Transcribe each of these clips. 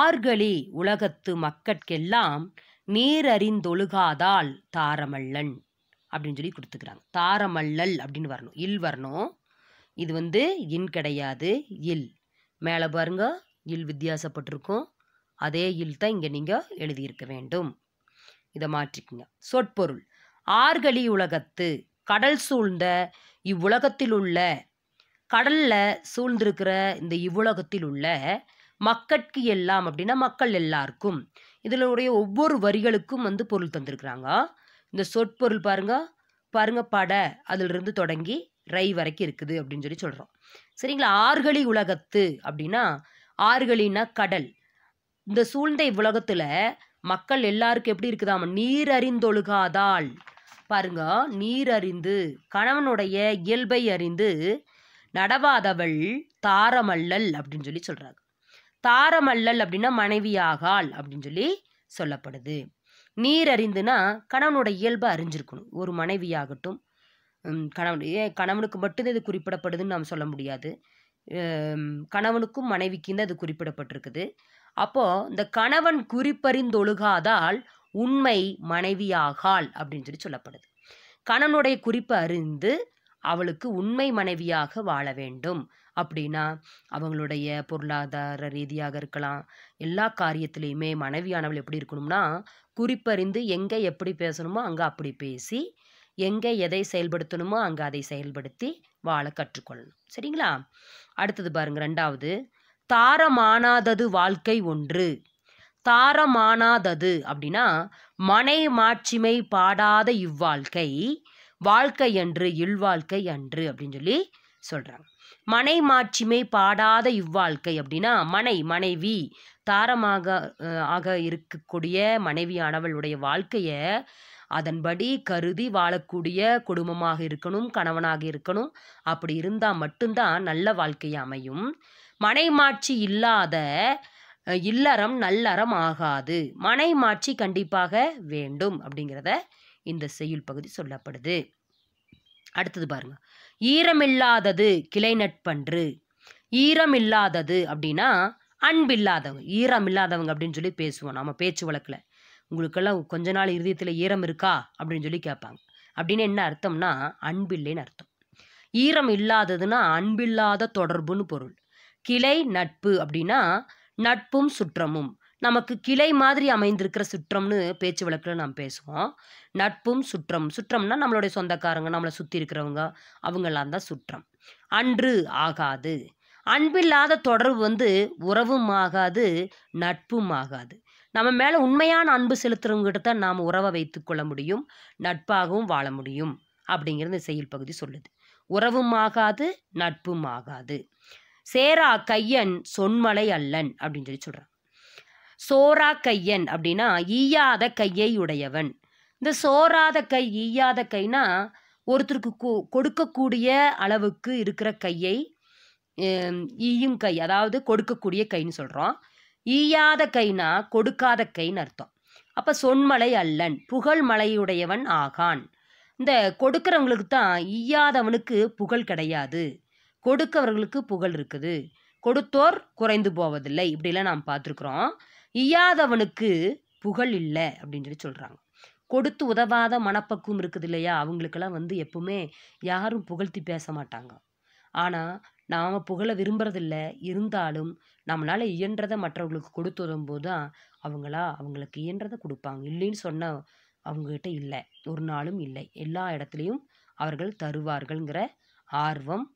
ஆர்கழி உலகத்து மக்கட்கெல்லாம் அறிந்தொழுகாதால் தாரமல்லன் அப்படின்னு சொல்லி கொடுத்துக்கிறாங்க தாரமல்லல் அப்படின்னு வரணும் இல் வரணும் இது வந்து இன் கிடையாது இல் மேலே பாருங்க இல் வித்தியாசப்பட்டிருக்கும் அதே இல் தான் இங்கே நீங்கள் எழுதியிருக்க வேண்டும் இதை மாற்றிக்குங்க சொற்பொருள் ஆர்களி உலகத்து கடல் சூழ்ந்த இவ்வுலகத்தில் உள்ள கடலில் சூழ்ந்திருக்கிற இந்த இவ்வுலகத்தில் உள்ள மக்கட்கு எல்லாம் அப்படின்னா மக்கள் எல்லாருக்கும் இதில் உடைய ஒவ்வொரு வரிகளுக்கும் வந்து பொருள் தந்திருக்கிறாங்க இந்த சொற்பொருள் பாருங்க பாருங்க பட அதிலிருந்து தொடங்கி ரை வரைக்கும் இருக்குது அப்படின்னு சொல்லி சொல்கிறோம் சரிங்களா ஆறுகளி உலகத்து அப்படின்னா ஆறுகளின்னா கடல் இந்த சூழ்ந்த இவ்வுலகத்தில் மக்கள் எல்லாருக்கும் எப்படி இருக்குதாம் நீர் அறிந்தொழுகாதால் பாருங்க நீர் அறிந்து கணவனுடைய இயல்பை அறிந்து நடவாதவள் தாரமல்லல் அப்படின்னு சொல்லி சொல்கிறாங்க தாரமல்லல் அப்படின்னா மனைவியாகாள் அப்படின்னு சொல்லி சொல்லப்படுது நீர் அறிந்துனா கணவனோட இயல்பை அறிஞ்சிருக்கணும் ஒரு மனைவியாகட்டும் கணவன் கணவனுக்கு மட்டும்தான் இது குறிப்பிடப்படுதுன்னு நாம் சொல்ல முடியாது கணவனுக்கும் மனைவிக்கும் தான் இது குறிப்பிடப்பட்டிருக்குது அப்போது இந்த கணவன் குறிப்பறிந்தொழுகாதால் உண்மை மனைவியாகாள் அப்படின்னு சொல்லி சொல்லப்படுது கணவனுடைய குறிப்பை அறிந்து அவளுக்கு உண்மை மனைவியாக வாழ வேண்டும் அப்படின்னா அவங்களுடைய பொருளாதார ரீதியாக இருக்கலாம் எல்லா காரியத்திலையுமே மனைவியானவள் எப்படி இருக்கணும்னா குறிப்பறிந்து எங்கே எப்படி பேசணுமோ அங்கே அப்படி பேசி எங்கே எதை செயல்படுத்தணுமோ அங்கே அதை செயல்படுத்தி வாழ கற்றுக்கொள்ளணும் சரிங்களா அடுத்தது பாருங்கள் ரெண்டாவது தாரமானாதது வாழ்க்கை ஒன்று தாரமானாதது அப்படின்னா மனை மாட்சிமை பாடாத இவ்வாழ்க்கை வாழ்க்கை அன்று இல்வாழ்க்கை அன்று அப்படின்னு சொல்லி சொல்கிறாங்க மனை மாட்சிமை பாடாத இவ்வாழ்க்கை அப்படின்னா மனை மனைவி தாரமாக ஆக இருக்கக்கூடிய மனைவியானவளுடைய வாழ்க்கையை அதன்படி கருதி வாழக்கூடிய குடும்பமாக இருக்கணும் கணவனாக இருக்கணும் அப்படி இருந்தால் மட்டும்தான் நல்ல வாழ்க்கை அமையும் மனைமாட்சி இல்லாத இல்லறம் நல்லறம் ஆகாது மனைமாட்சி கண்டிப்பாக வேண்டும் அப்படிங்கிறத இந்த செய்யுள் பகுதி சொல்லப்படுது அடுத்தது பாருங்க ஈரமில்லாதது கிளை நட்பன்று ஈரமில்லாதது அப்படின்னா அன்பில்லாதவங்க ஈரம் இல்லாதவங்க அப்படின்னு சொல்லி பேசுவோம் நம்ம பேச்சு வழக்கில் உங்களுக்கெல்லாம் கொஞ்ச நாள் இறுதியத்தில் ஈரம் இருக்கா அப்படின்னு சொல்லி கேட்பாங்க அப்படின்னு என்ன அர்த்தம்னா அன்பில்லைன்னு அர்த்தம் ஈரம் இல்லாததுன்னா அன்பில்லாத தொடர்புன்னு பொருள் கிளை நட்பு அப்படின்னா நட்பும் சுற்றமும் நமக்கு கிளை மாதிரி அமைந்திருக்கிற சுற்றம்னு பேச்சு வழக்கில் நாம் பேசுவோம் நட்பும் சுற்றம் சுற்றம்னா நம்மளுடைய சொந்தக்காரங்க நம்மளை சுற்றி இருக்கிறவங்க அவங்களாம் தான் சுற்றம் அன்று ஆகாது அன்பில்லாத தொடர்பு வந்து உறவும் ஆகாது நட்பும் ஆகாது நம்ம மேலே உண்மையான அன்பு செலுத்துறவங்ககிட்ட தான் நாம் உறவை வைத்து கொள்ள முடியும் நட்பாகவும் வாழ முடியும் அப்படிங்கிறது செயல் பகுதி சொல்லுது உறவும் ஆகாது நட்பும் ஆகாது சேரா கையன் சொன்மலை அல்லன் அப்படின்னு சொல்லி சொல்கிறான் சோரா கையன் அப்படின்னா ஈயாத கையை உடையவன் இந்த சோராத கை ஈயாத கைனா ஒருத்தருக்கு கொ கொடுக்கக்கூடிய அளவுக்கு இருக்கிற கையை ஈயும் கை அதாவது கொடுக்கக்கூடிய கைன்னு சொல்கிறோம் ஈயாத கைனா கொடுக்காத கைன்னு அர்த்தம் அப்போ சொன்மலை அல்லன் புகழ் மலையுடையவன் ஆகான் இந்த கொடுக்கிறவங்களுக்கு தான் ஈயாதவனுக்கு புகழ் கிடையாது கொடுக்கவர்களுக்கு புகழ் இருக்குது கொடுத்தோர் குறைந்து போவதில்லை இப்படிலாம் நாம் பார்த்துருக்குறோம் இயாதவனுக்கு புகழ் இல்லை அப்படின்னு சொல்லி சொல்கிறாங்க கொடுத்து உதவாத மனப்பக்குவம் இருக்குது இல்லையா அவங்களுக்கெல்லாம் வந்து எப்பவுமே யாரும் புகழ்த்தி பேச மாட்டாங்க ஆனால் நாம் புகழ விரும்புறதில்ல இருந்தாலும் நம்மளால் இயன்றதை மற்றவங்களுக்கு கொடுத்து உதவும்போது தான் அவங்களா அவங்களுக்கு இயன்றதை கொடுப்பாங்க இல்லைன்னு சொன்ன அவங்ககிட்ட இல்லை ஒரு நாளும் இல்லை எல்லா இடத்துலையும் அவர்கள் தருவார்கள்ங்கிற ஆர்வம்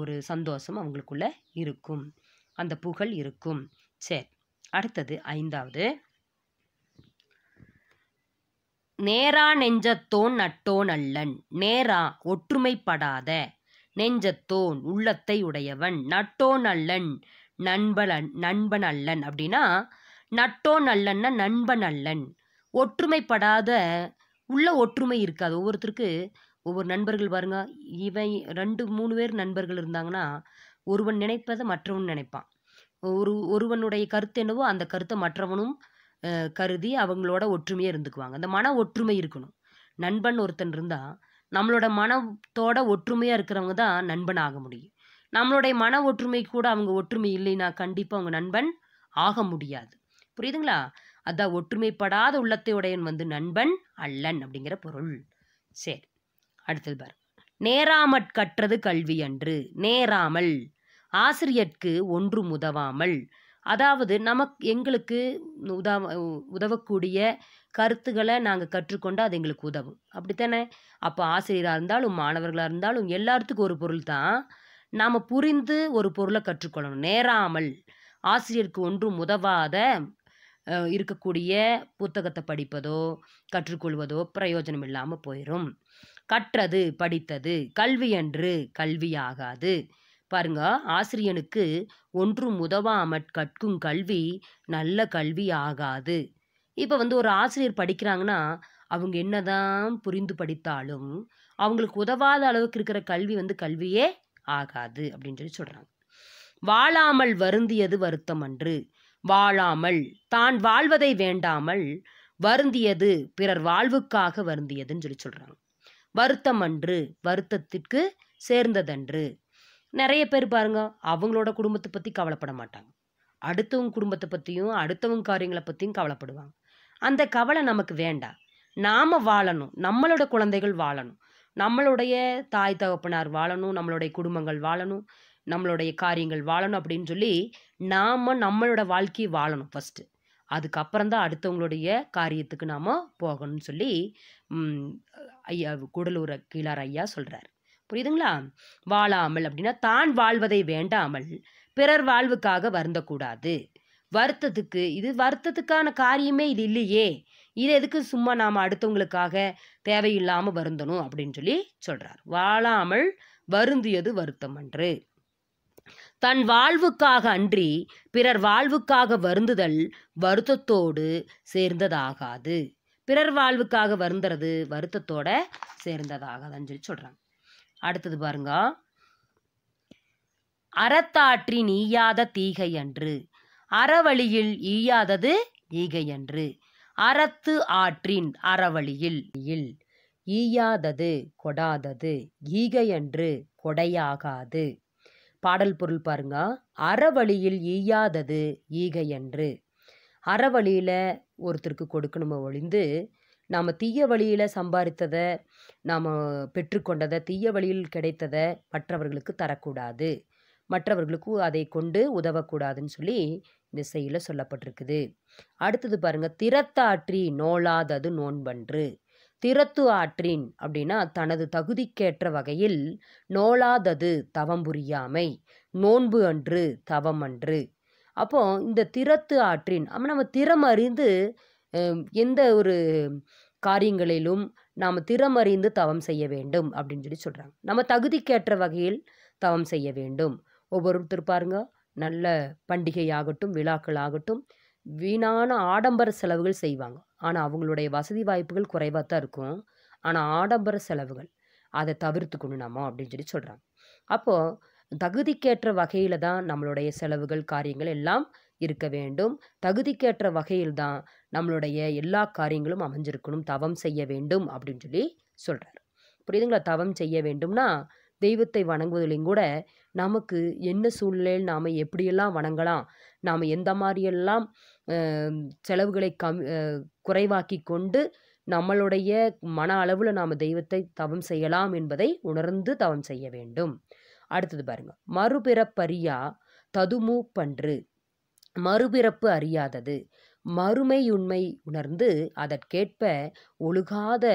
ஒரு சந்தோஷம் அவங்களுக்குள்ள இருக்கும் அந்த புகழ் இருக்கும் சரி அடுத்தது ஐந்தாவது நேரா நெஞ்சத்தோன் நட்டோன் அல்லன் நேரா ஒற்றுமைப்படாத நெஞ்சத்தோன் உள்ளத்தை உடையவன் நட்டோன் அல்லன் நண்பன் நண்பன் அல்லன் அப்படின்னா நட்டோன் அல்லன்னா நண்பன் அல்லன் ஒற்றுமைப்படாத உள்ள ஒற்றுமை இருக்காது ஒவ்வொருத்தருக்கு ஒவ்வொரு நண்பர்கள் பாருங்க இவன் ரெண்டு மூணு பேர் நண்பர்கள் இருந்தாங்கன்னா ஒருவன் நினைப்பதை மற்றவன் நினைப்பான் ஒரு ஒருவனுடைய கருத்து என்னவோ அந்த கருத்தை மற்றவனும் கருதி அவங்களோட ஒற்றுமையாக இருந்துக்குவாங்க அந்த மன ஒற்றுமை இருக்கணும் நண்பன் ஒருத்தன் இருந்தால் நம்மளோட மனத்தோட ஒற்றுமையாக இருக்கிறவங்க தான் நண்பன் ஆக முடியும் நம்மளுடைய மன ஒற்றுமை கூட அவங்க ஒற்றுமை இல்லைன்னா கண்டிப்பாக அவங்க நண்பன் ஆக முடியாது புரியுதுங்களா அதான் ஒற்றுமைப்படாத உள்ளத்தையுடையன் வந்து நண்பன் அல்லன் அப்படிங்கிற பொருள் சரி அடுத்தது பாரு நேராமற் கற்றது கல்வி அன்று நேராமல் ஆசிரியர்க்கு ஒன்றும் உதவாமல் அதாவது நமக்கு எங்களுக்கு உதவ உதவக்கூடிய கருத்துக்களை நாங்கள் கற்றுக்கொண்டு அது எங்களுக்கு உதவும் அப்படித்தானே அப்போ ஆசிரியராக இருந்தாலும் மாணவர்களாக இருந்தாலும் எல்லாத்துக்கும் ஒரு பொருள் தான் நாம் புரிந்து ஒரு பொருளை கற்றுக்கொள்ளணும் நேராமல் ஆசிரியருக்கு ஒன்றும் உதவாத இருக்கக்கூடிய புத்தகத்தை படிப்பதோ கற்றுக்கொள்வதோ பிரயோஜனம் இல்லாமல் போயிடும் கற்றது படித்தது கல்வி என்று கல்வியாகாது பாருங்க ஆசிரியனுக்கு ஒன்று உதவாமற் கற்கும் கல்வி நல்ல கல்வி ஆகாது இப்போ வந்து ஒரு ஆசிரியர் படிக்கிறாங்கன்னா அவங்க என்னதான் புரிந்து படித்தாலும் அவங்களுக்கு உதவாத அளவுக்கு இருக்கிற கல்வி வந்து கல்வியே ஆகாது அப்படின்னு சொல்லி சொல்கிறாங்க வாழாமல் வருந்தியது வருத்தம் அன்று வாழாமல் தான் வாழ்வதை வேண்டாமல் வருந்தியது பிறர் வாழ்வுக்காக வருந்தியதுன்னு சொல்லி சொல்கிறாங்க வருத்தம் அன்று வருத்தத்திற்கு சேர்ந்ததன்று நிறைய பேர் பாருங்க அவங்களோட குடும்பத்தை பற்றி கவலைப்பட மாட்டாங்க அடுத்தவங்க குடும்பத்தை பற்றியும் அடுத்தவங்க காரியங்களை பற்றியும் கவலைப்படுவாங்க அந்த கவலை நமக்கு வேண்டாம் நாம் வாழணும் நம்மளோட குழந்தைகள் வாழணும் நம்மளுடைய தாய் தகப்பனார் வாழணும் நம்மளுடைய குடும்பங்கள் வாழணும் நம்மளுடைய காரியங்கள் வாழணும் அப்படின்னு சொல்லி நாம் நம்மளோட வாழ்க்கையை வாழணும் ஃபஸ்ட்டு அதுக்கப்புறம் தான் அடுத்தவங்களுடைய காரியத்துக்கு நாம் போகணும்னு சொல்லி ஐயா கூடலூர் கீழார் ஐயா சொல்கிறார் புரியுதுங்களா வாழாமல் அப்படின்னா தான் வாழ்வதை வேண்டாமல் பிறர் வாழ்வுக்காக வருந்தக்கூடாது வருத்தத்துக்கு இது வருத்தத்துக்கான காரியமே இது இல்லையே இது எதுக்கு சும்மா நாம் அடுத்தவங்களுக்காக தேவையில்லாமல் வருந்தணும் அப்படின்னு சொல்லி சொல்கிறார் வாழாமல் வருந்தியது வருத்தம் அன்று தன் வாழ்வுக்காக அன்றி பிறர் வாழ்வுக்காக வருந்துதல் வருத்தத்தோடு சேர்ந்ததாகாது பிறர் வாழ்வுக்காக வருந்துறது வருத்தத்தோட சேர்ந்ததாகாதுன்னு சொல்லி சொல்கிறாங்க அடுத்தது பாருங்க அறத்தாற்றி நீயாத அன்று அறவழியில் ஈயாதது ஈகை அன்று அறத்து ஆற்றின் அறவழியில் இல் ஈயாதது கொடாதது ஈகை அன்று கொடையாகாது பாடல் பொருள் பாருங்க அறவழியில் ஈயாதது ஈகை அன்று அறவழியில் ஒருத்தருக்கு கொடுக்கணுமோ ஒழிந்து நாம் தீய வழியில் சம்பாதித்ததை நாம் பெற்றுக்கொண்டதை தீய வழியில் கிடைத்ததை மற்றவர்களுக்கு தரக்கூடாது மற்றவர்களுக்கு அதை கொண்டு உதவக்கூடாதுன்னு சொல்லி இந்த செய்யில் சொல்லப்பட்டிருக்குது அடுத்தது பாருங்கள் திறத்தாற்றி நோலாதது நோன்பன்று திறத்து ஆற்றின் அப்படின்னா தனது தகுதிக்கேற்ற வகையில் நோலாதது தவம் புரியாமை நோன்பு அன்று தவம் அன்று அப்போ இந்த திறத்து ஆற்றின் நம்ம திறம் அறிந்து எந்த ஒரு காரியங்களிலும் நாம் திறமறிந்து தவம் செய்ய வேண்டும் அப்படின்னு சொல்லி சொல்கிறாங்க நம்ம தகுதிக்கேற்ற வகையில் தவம் செய்ய வேண்டும் ஒவ்வொருத்தர் பாருங்க நல்ல பண்டிகை ஆகட்டும் விழாக்கள் ஆகட்டும் வீணான ஆடம்பர செலவுகள் செய்வாங்க ஆனால் அவங்களுடைய வசதி வாய்ப்புகள் குறைவாக தான் இருக்கும் ஆனால் ஆடம்பர செலவுகள் அதை தவிர்த்துக்கணும் நம்ம அப்படின்னு சொல்லி சொல்கிறாங்க அப்போது தகுதிக்கேற்ற வகையில் தான் நம்மளுடைய செலவுகள் காரியங்கள் எல்லாம் இருக்க வேண்டும் தகுதிக்கேற்ற வகையில் தான் நம்மளுடைய எல்லா காரியங்களும் அமைஞ்சிருக்கணும் தவம் செய்ய வேண்டும் அப்படின்னு சொல்லி சொல்கிறார் புரியுதுங்களா தவம் செய்ய வேண்டும்னா தெய்வத்தை வணங்குவதிலையும் கூட நமக்கு என்ன சூழ்நிலையில் நாம் எப்படியெல்லாம் வணங்கலாம் நாம் எந்த மாதிரியெல்லாம் செலவுகளை கம் குறைவாக்கி கொண்டு நம்மளுடைய மன அளவில் நாம் தெய்வத்தை தவம் செய்யலாம் என்பதை உணர்ந்து தவம் செய்ய வேண்டும் அடுத்தது பாருங்கள் மறுபிறப்பரியா ததுமு பன்று மறுபிறப்பு அறியாதது மறுமையுண்மை உணர்ந்து அதற்கேற்ப ஒழுகாத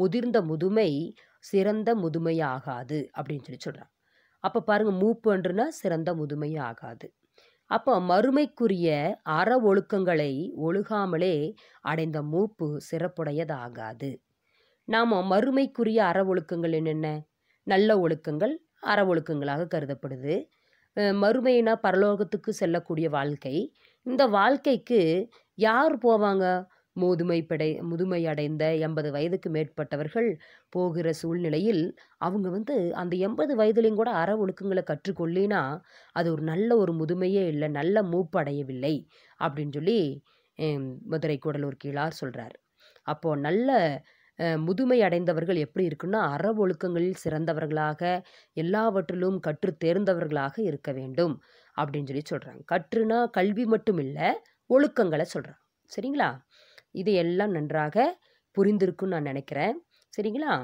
முதிர்ந்த முதுமை சிறந்த முதுமையாகாது அப்படின்னு சொல்லி சொல்கிறான் அப்போ பாருங்கள் மூப்புன்றுனா சிறந்த முதுமையாகாது அப்போ மறுமைக்குரிய அற ஒழுக்கங்களை ஒழுகாமலே அடைந்த மூப்பு சிறப்புடையதாகாது நாம் மறுமைக்குரிய அற ஒழுக்கங்கள் என்னென்ன நல்ல ஒழுக்கங்கள் அற ஒழுக்கங்களாக கருதப்படுது மறுமையினா பரலோகத்துக்கு செல்லக்கூடிய வாழ்க்கை இந்த வாழ்க்கைக்கு யார் போவாங்க முதுமை படை முதுமை அடைந்த எண்பது வயதுக்கு மேற்பட்டவர்கள் போகிற சூழ்நிலையில் அவங்க வந்து அந்த எண்பது வயதுலேயும் கூட அற ஒழுக்கங்களை கற்றுக்கொள்ளினா அது ஒரு நல்ல ஒரு முதுமையே இல்லை நல்ல மூப்படையவில்லை அப்படின்னு சொல்லி மதுரை கூடலூர் கீழார் சொல்கிறார் அப்போது நல்ல முதுமை அடைந்தவர்கள் எப்படி இருக்குன்னா அற ஒழுக்கங்களில் சிறந்தவர்களாக எல்லாவற்றிலும் கற்று தேர்ந்தவர்களாக இருக்க வேண்டும் அப்படின்னு சொல்லி சொல்கிறாங்க கற்றுனா கல்வி மட்டும் இல்லை ஒழுக்கங்களை சொல்கிறான் சரிங்களா இதையெல்லாம் நன்றாக புரிந்திருக்குன்னு நான் நினைக்கிறேன் சரிங்களா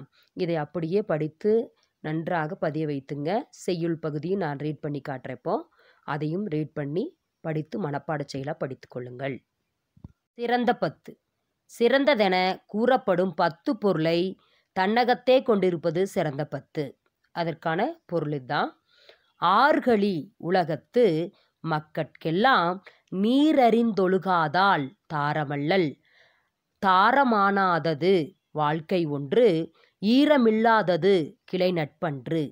இதை அப்படியே படித்து நன்றாக பதிய வைத்துங்க செய்யுள் பகுதியும் நான் ரீட் பண்ணி காட்டுறப்போ அதையும் ரீட் பண்ணி படித்து மனப்பாட செயலாக படித்து கொள்ளுங்கள் சிறந்த பத்து சிறந்ததென கூறப்படும் பத்து பொருளை தன்னகத்தே கொண்டிருப்பது சிறந்த பத்து அதற்கான பொருள் இதுதான் ஆர்களி உலகத்து மக்கட்கெல்லாம் நீரறிந்தொழுகாதால் தாரமல்லல் தாரமானாதது வாழ்க்கை ஒன்று ஈரமில்லாதது கிளை நட்பன்று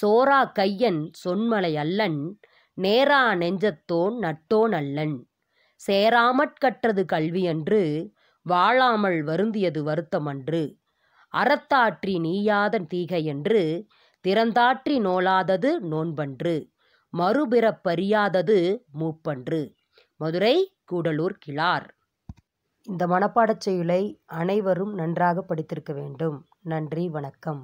சோரா கையன் சொன்மலை அல்லன் நேரா நெஞ்சத்தோன் நட்டோன் அல்லன் சேராமற் கற்றது கல்வியன்று வாழாமல் வருந்தியது வருத்தமன்று அறத்தாற்றி நீயாத என்று திறந்தாற்றி நோலாதது நோன்பன்று மறுபிறப்பறியாதது மூப்பன்று மதுரை கூடலூர் கிளார் இந்த மனப்பாடச் செயலை அனைவரும் நன்றாக படித்திருக்க வேண்டும் நன்றி வணக்கம்